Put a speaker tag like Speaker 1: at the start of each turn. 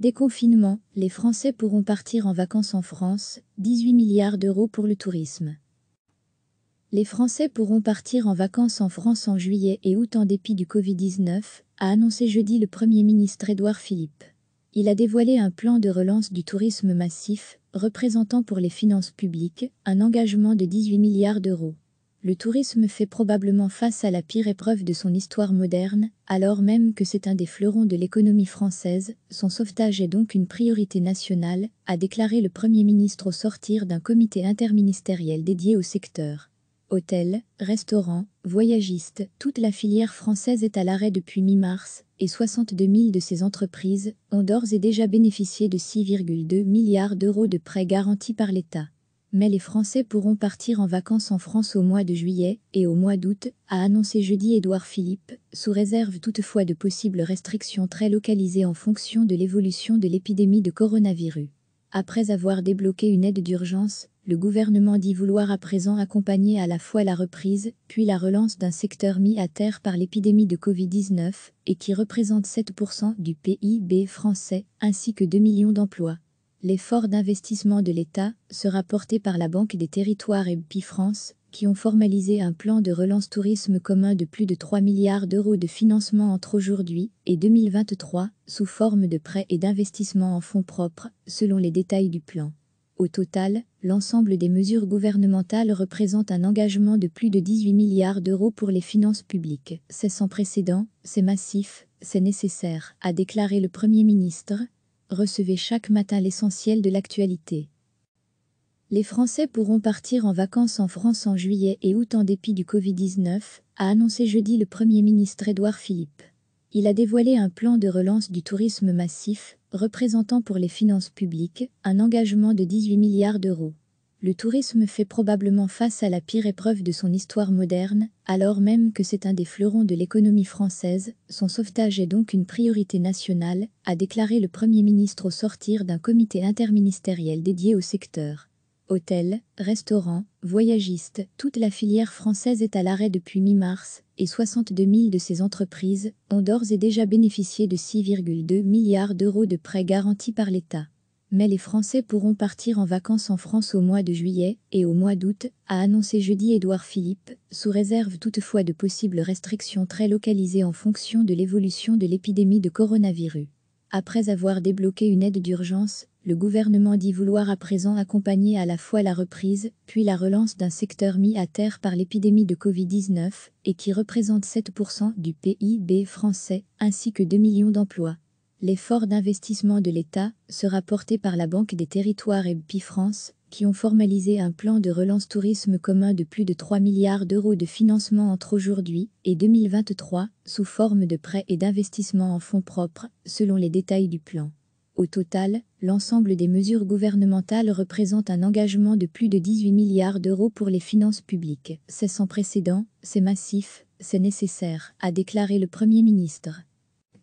Speaker 1: Déconfinement, les Français pourront partir en vacances en France, 18 milliards d'euros pour le tourisme. Les Français pourront partir en vacances en France en juillet et août en dépit du Covid-19, a annoncé jeudi le Premier ministre Édouard Philippe. Il a dévoilé un plan de relance du tourisme massif, représentant pour les finances publiques un engagement de 18 milliards d'euros le tourisme fait probablement face à la pire épreuve de son histoire moderne, alors même que c'est un des fleurons de l'économie française, son sauvetage est donc une priorité nationale, a déclaré le Premier ministre au sortir d'un comité interministériel dédié au secteur. Hôtels, restaurants, voyagistes, toute la filière française est à l'arrêt depuis mi-mars et 62 000 de ces entreprises ont d'ores et déjà bénéficié de 6,2 milliards d'euros de prêts garantis par l'État mais les Français pourront partir en vacances en France au mois de juillet et au mois d'août, a annoncé jeudi Édouard Philippe, sous réserve toutefois de possibles restrictions très localisées en fonction de l'évolution de l'épidémie de coronavirus. Après avoir débloqué une aide d'urgence, le gouvernement dit vouloir à présent accompagner à la fois la reprise, puis la relance d'un secteur mis à terre par l'épidémie de Covid-19 et qui représente 7% du PIB français, ainsi que 2 millions d'emplois. L'effort d'investissement de l'État sera porté par la Banque des territoires et Bpifrance, qui ont formalisé un plan de relance tourisme commun de plus de 3 milliards d'euros de financement entre aujourd'hui et 2023, sous forme de prêts et d'investissements en fonds propres, selon les détails du plan. Au total, l'ensemble des mesures gouvernementales représente un engagement de plus de 18 milliards d'euros pour les finances publiques. C'est sans précédent, c'est massif, c'est nécessaire, a déclaré le Premier ministre, recevez chaque matin l'essentiel de l'actualité. Les Français pourront partir en vacances en France en juillet et août en dépit du Covid-19, a annoncé jeudi le Premier ministre Édouard Philippe. Il a dévoilé un plan de relance du tourisme massif, représentant pour les finances publiques un engagement de 18 milliards d'euros le tourisme fait probablement face à la pire épreuve de son histoire moderne, alors même que c'est un des fleurons de l'économie française, son sauvetage est donc une priorité nationale, a déclaré le Premier ministre au sortir d'un comité interministériel dédié au secteur. Hôtels, restaurants, voyagistes, toute la filière française est à l'arrêt depuis mi-mars et 62 000 de ces entreprises ont d'ores et déjà bénéficié de 6,2 milliards d'euros de prêts garantis par l'État mais les Français pourront partir en vacances en France au mois de juillet et au mois d'août, a annoncé jeudi Édouard Philippe, sous réserve toutefois de possibles restrictions très localisées en fonction de l'évolution de l'épidémie de coronavirus. Après avoir débloqué une aide d'urgence, le gouvernement dit vouloir à présent accompagner à la fois la reprise, puis la relance d'un secteur mis à terre par l'épidémie de Covid-19 et qui représente 7% du PIB français, ainsi que 2 millions d'emplois. L'effort d'investissement de l'État sera porté par la Banque des territoires et Pifrance, qui ont formalisé un plan de relance tourisme commun de plus de 3 milliards d'euros de financement entre aujourd'hui et 2023, sous forme de prêts et d'investissements en fonds propres, selon les détails du plan. Au total, l'ensemble des mesures gouvernementales représente un engagement de plus de 18 milliards d'euros pour les finances publiques. C'est sans précédent, c'est massif, c'est nécessaire, a déclaré le Premier ministre